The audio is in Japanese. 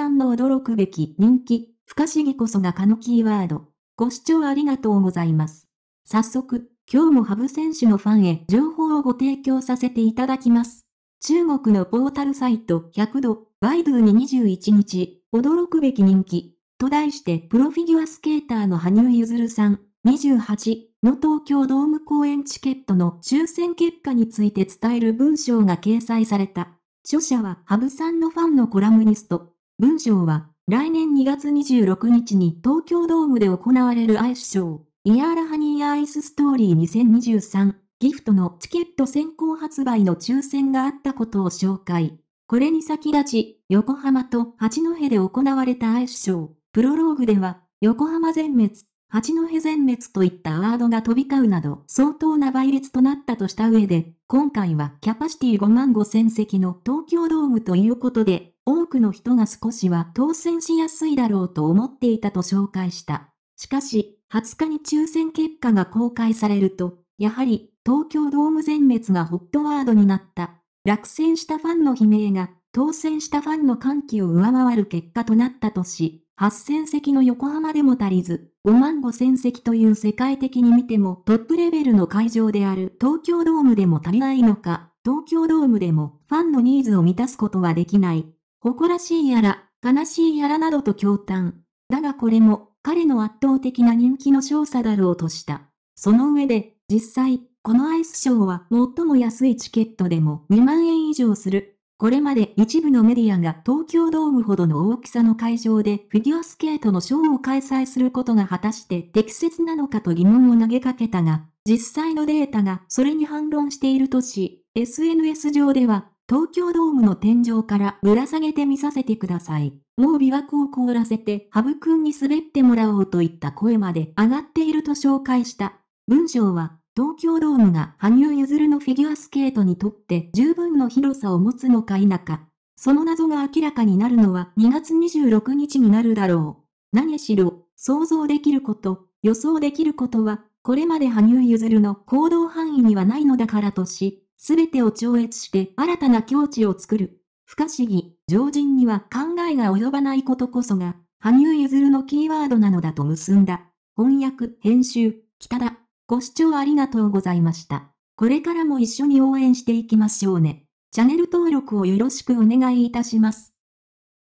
さんの驚くべき人気、不可思議こそがかのキーワード。ご視聴ありがとうございます。早速、今日もハブ選手のファンへ情報をご提供させていただきます。中国のポータルサイト100度、バイドゥに21日、驚くべき人気、と題してプロフィギュアスケーターの羽生結弦さん、28の東京ドーム公演チケットの抽選結果について伝える文章が掲載された。著者はハブさんのファンのコラムニスト、文章は、来年2月26日に東京ドームで行われるアイスショー、イヤーラハニーアイスストーリー2023ギフトのチケット先行発売の抽選があったことを紹介。これに先立ち、横浜と八戸で行われたアイスショー、プロローグでは、横浜全滅、八戸全滅といったワードが飛び交うなど相当な倍率となったとした上で、今回はキャパシティ5万5千席の東京ドームということで、多くの人が少しは当選しやすいだろうと思っていたと紹介した。しかし、20日に抽選結果が公開されると、やはり東京ドーム全滅がホットワードになった。落選したファンの悲鳴が当選したファンの歓喜を上回る結果となったとし、8000席の横浜でも足りず、5万5000席という世界的に見てもトップレベルの会場である東京ドームでも足りないのか、東京ドームでもファンのニーズを満たすことはできない。誇らしいやら、悲しいやらなどと驚嘆。だがこれも、彼の圧倒的な人気の少佐だろうとした。その上で、実際、このアイスショーは最も安いチケットでも2万円以上する。これまで一部のメディアが東京ドームほどの大きさの会場でフィギュアスケートのショーを開催することが果たして適切なのかと疑問を投げかけたが、実際のデータがそれに反論しているとし、SNS 上では東京ドームの天井からぶら下げてみさせてください。もう琵琶湖を凍らせて、ハブくんに滑ってもらおうといった声まで上がっていると紹介した。文章は、東京ドームが羽生結弦のフィギュアスケートにとって十分の広さを持つのか否か。その謎が明らかになるのは2月26日になるだろう。何しろ、想像できること、予想できることは、これまで羽生結弦の行動範囲にはないのだからとし、すべてを超越して新たな境地を作る。不可思議、常人には考えが及ばないことこそが、羽生結弦のキーワードなのだと結んだ。翻訳、編集、北田。ご視聴ありがとうございました。これからも一緒に応援していきましょうね。チャンネル登録をよろしくお願いいたします。